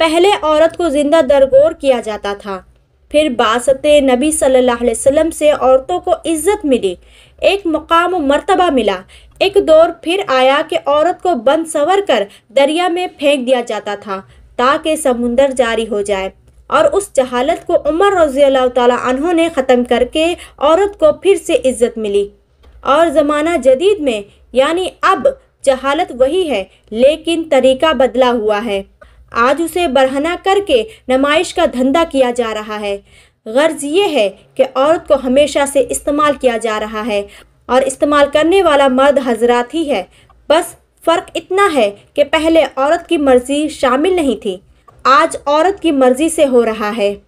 पहले औरत को ज़िंदा दरगोर किया जाता था फिर बासत नबी सल्लल्लाहु अलैहि वसल्लम से औरतों को इज़्ज़त मिली एक मुकाम मर्तबा मिला एक दौर फिर आया कि औरत को बंद संवर कर दरिया में फेंक दिया जाता था ताकि समुंदर जारी हो जाए और उस जहालत को उमर रजी तहों ने ख़त्म करके औरत को फिर से इज़्ज़त मिली और ज़माना जदीद में यानी अब जहालत वही है लेकिन तरीका बदला हुआ है आज उसे बरहना करके नमाइश का धंधा किया जा रहा है गर्ज ये है कि औरत को हमेशा से इस्तेमाल किया जा रहा है और इस्तेमाल करने वाला मर्द हजरात ही है बस फ़र्क इतना है कि पहले औरत की मर्ज़ी शामिल नहीं थी आज औरत की मर्ज़ी से हो रहा है